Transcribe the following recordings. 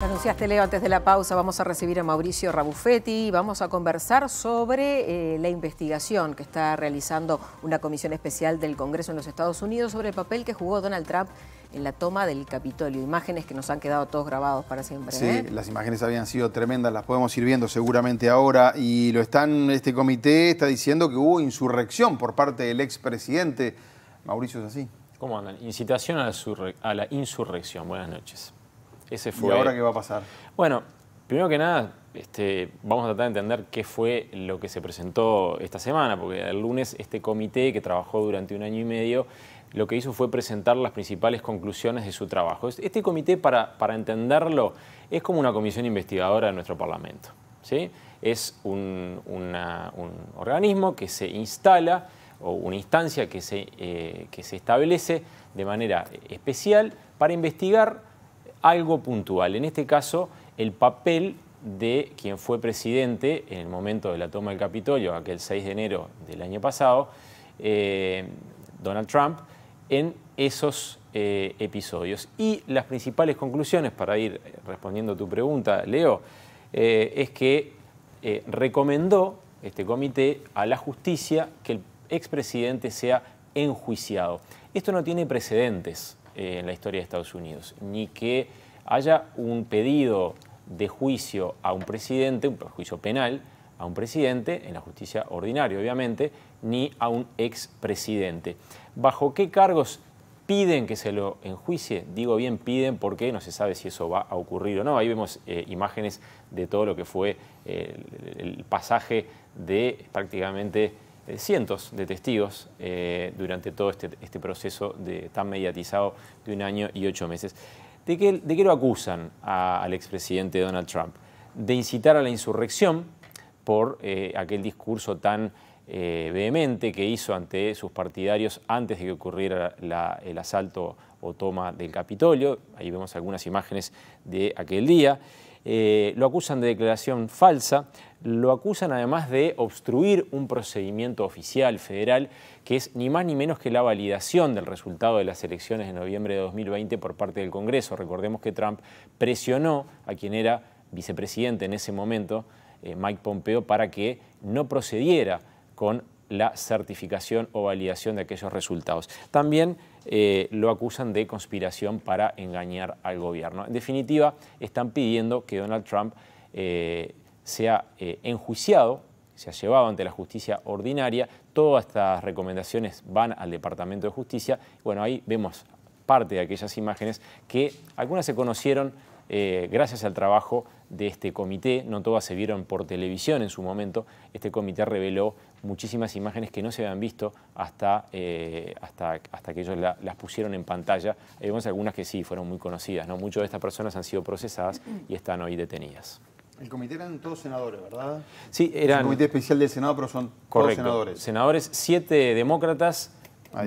Anunciaste, Leo, antes de la pausa vamos a recibir a Mauricio Rabuffetti y vamos a conversar sobre eh, la investigación que está realizando una comisión especial del Congreso en los Estados Unidos sobre el papel que jugó Donald Trump en la toma del Capitolio. Imágenes que nos han quedado todos grabados para siempre. Sí, ¿eh? las imágenes habían sido tremendas, las podemos ir viendo seguramente ahora. Y lo están, este comité está diciendo que hubo insurrección por parte del expresidente. Mauricio es así. ¿Cómo andan? Incitación a la insurrección. Buenas noches. Ese fue. ¿Y ahora qué va a pasar? Bueno, primero que nada, este, vamos a tratar de entender qué fue lo que se presentó esta semana, porque el lunes este comité que trabajó durante un año y medio lo que hizo fue presentar las principales conclusiones de su trabajo. Este comité, para, para entenderlo, es como una comisión investigadora de nuestro Parlamento. ¿sí? Es un, organismo que se instala o una instancia que se, eh, que se establece de manera especial para investigar algo puntual. En este caso, el papel de quien fue presidente en el momento de la toma del Capitolio, aquel 6 de enero del año pasado, eh, Donald Trump, en esos eh, episodios. Y las principales conclusiones, para ir respondiendo a tu pregunta, Leo, eh, es que recomendó este comité a la justicia que el expresidente sea enjuiciado. Esto no tiene precedentes en la historia de Estados Unidos, ni que haya un pedido de juicio a un presidente, un juicio penal, a un presidente, en la justicia ordinaria obviamente, ni a un expresidente. ¿Bajo qué cargos piden que se lo enjuicie? Digo bien piden porque no se sabe si eso va a ocurrir o no. Ahí vemos eh, imágenes de todo lo que fue eh, el pasaje de prácticamente eh, cientos de testigos eh, durante todo este, este, proceso de, tan mediatizado de un año y ocho meses. ¿De qué, de lo acusan al expresidente Donald Trump? De incitar a la insurrección por eh, aquel discurso tan vehemente que hizo ante sus partidarios antes de que ocurriera el asalto o toma del Capitolio. Ahí vemos algunas imágenes de aquel día. Eh, lo acusan de declaración falsa, lo acusan además de obstruir un procedimiento oficial federal que es ni más ni menos que la validación del resultado de las elecciones de noviembre de 2020 por parte del Congreso. Recordemos que Trump presionó a quien era vicepresidente en ese momento, eh, Mike Pompeo, para que no procediera con la certificación o validación de aquellos resultados. También eh, lo acusan de conspiración para engañar al gobierno. En definitiva, están pidiendo que Donald Trump eh, sea enjuiciado, eh, enjuiciado, sea llevado ante la justicia ordinaria. Todas estas recomendaciones van al Departamento de Justicia. Bueno, ahí vemos parte de aquellas imágenes que algunas se conocieron eh, gracias al trabajo de este comité, no todas se vieron por televisión en su momento, este comité reveló muchísimas imágenes que no se habían visto hasta, eh, hasta, que ellos las pusieron en pantalla. Eh, algunas que sí, fueron muy conocidas, ¿no? Muchas de estas personas han sido procesadas y están hoy detenidas. El comité eran todos senadores, ¿verdad? Sí, eran... el comité especial del Senado, pero son correcto, senadores. Senadores, siete demócratas,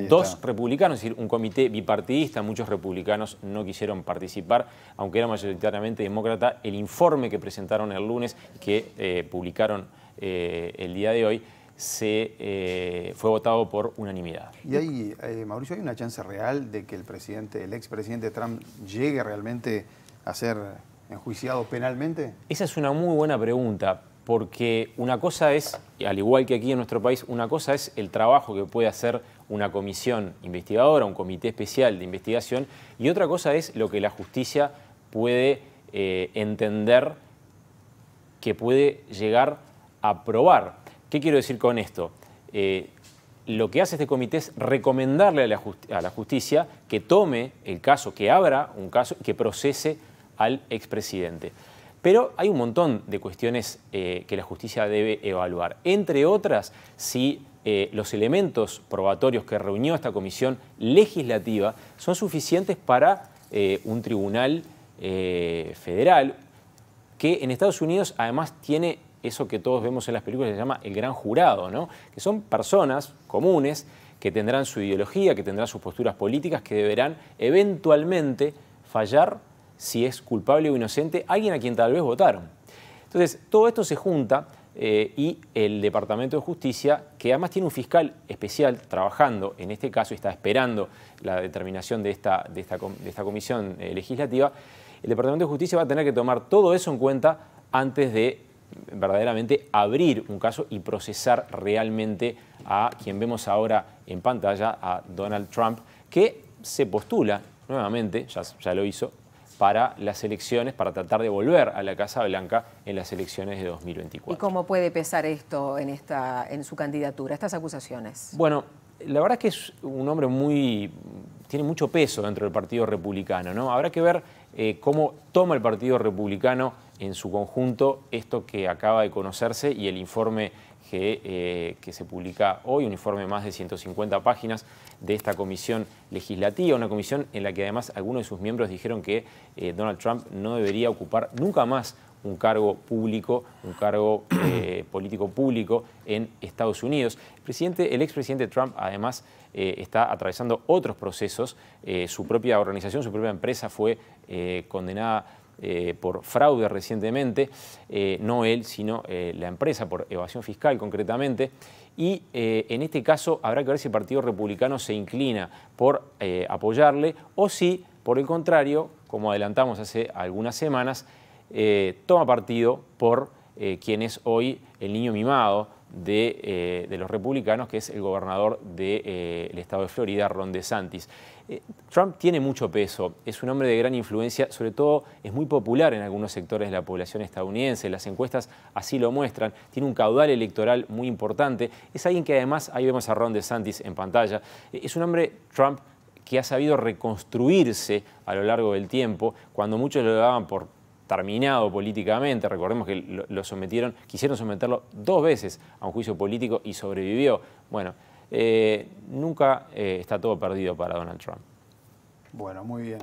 dos republicanos, es decir, un comité bipartidista, muchos republicanos no quisieron participar, aunque era mayoritariamente demócrata. El informe que presentaron el lunes, que eh, publicaron eh, el día de hoy, se, eh, fue votado por unanimidad. Y ahí, Mauricio, ¿hay una chance real de que el presidente, el expresidente Trump llegue realmente a ser enjuiciado penalmente? Esa es una muy buena pregunta, porque una cosa es, al igual que aquí en nuestro país, una cosa es el trabajo que puede hacer una comisión investigadora, un comité especial de investigación, y otra cosa es lo que la justicia puede eh, entender que puede llegar a probar. ¿Qué quiero decir con esto? Eh, lo que hace este comité es recomendarle a la, justicia que tome el caso, que abra un caso, y que procese al expresidente. Pero hay un montón de cuestiones eh, que la justicia debe evaluar. Entre otras, si eh, los elementos probatorios que reunió esta comisión legislativa son suficientes para eh, un tribunal federal que en Estados Unidos además tiene eso que todos vemos en las películas, se llama el gran jurado, ¿no? que son personas comunes que tendrán su ideología, que tendrán sus posturas políticas, que deberán eventualmente fallar si es culpable o inocente alguien a quien tal vez votaron. Entonces, todo esto se junta eh, y el Departamento de Justicia, que además tiene un fiscal especial trabajando en este caso está esperando la determinación de esta, esta, comisión eh, legislativa, el Departamento de Justicia va a tener que tomar todo eso en cuenta antes de verdaderamente abrir un caso y procesar realmente a quien vemos ahora en pantalla, a Donald Trump, que se postula nuevamente, ya, ya lo hizo, para las elecciones, para tratar de volver a la Casa Blanca en las elecciones de 2024. ¿Y cómo puede pesar esto en, esta, en su candidatura, estas acusaciones? Bueno, la verdad es que es un hombre muy tiene mucho peso dentro del Partido Republicano. ¿no? Habrá que ver eh, cómo toma el Partido Republicano en su conjunto esto que acaba de conocerse y el informe que, eh, se publica hoy, un informe más de 150 páginas de esta comisión legislativa, una comisión en la que además algunos de sus miembros dijeron que eh, Donald Trump no debería ocupar nunca más un cargo público, un cargo eh, político público en Estados Unidos. El, presidente, el expresidente Trump, además, eh, está atravesando otros procesos. Eh, su propia organización, su propia empresa fue condenada por fraude recientemente, no él, sino la empresa, por evasión fiscal concretamente. Y en este caso habrá que ver si el Partido Republicano se inclina por apoyarle o si, por el contrario, como adelantamos hace algunas semanas, eh, toma partido por eh, quien es hoy el niño mimado de, eh, los republicanos, que es el gobernador del estado de Florida, Ron DeSantis. Trump tiene mucho peso, es un hombre de gran influencia, sobre todo es muy popular en algunos sectores de la población estadounidense, las encuestas así lo muestran, tiene un caudal electoral muy importante, es alguien que además, ahí vemos a Ron DeSantis en pantalla, es un hombre, Trump, que ha sabido reconstruirse a lo largo del tiempo, cuando muchos lo daban por terminado políticamente. Recordemos que lo, sometieron, quisieron someterlo dos veces a un juicio político y sobrevivió. Bueno, eh, nunca eh, está todo perdido para Donald Trump. Bueno, muy bien.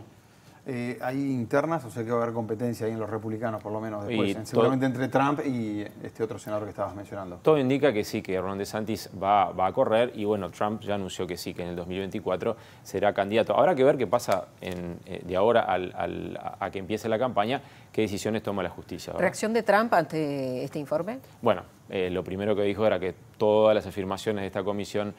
Eh, hay internas, o sea que va a haber competencia ahí en los republicanos, por lo menos después, seguramente entre Trump y este otro senador que estabas mencionando. Todo indica que sí, que Ron DeSantis va, a correr y bueno, Trump ya anunció que sí, que en el 2024 será candidato. Habrá que ver qué pasa eh, de ahora a que empiece la campaña, qué decisiones toma la justicia. ¿Reacción de Trump ante este informe? Bueno, eh, lo primero que dijo era que todas las afirmaciones de esta comisión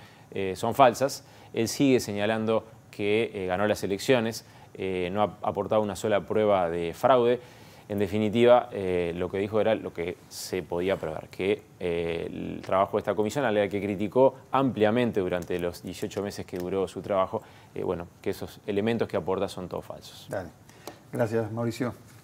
son falsas. Él sigue señalando que ganó las elecciones eh, no ha aportado una sola prueba de fraude. En definitiva, eh, lo que dijo era lo que se podía probar, que eh, el trabajo de esta comisión, a la que criticó ampliamente durante los 18 meses que duró su trabajo, bueno, que esos elementos que aporta son todos falsos. Dale. Gracias, Mauricio.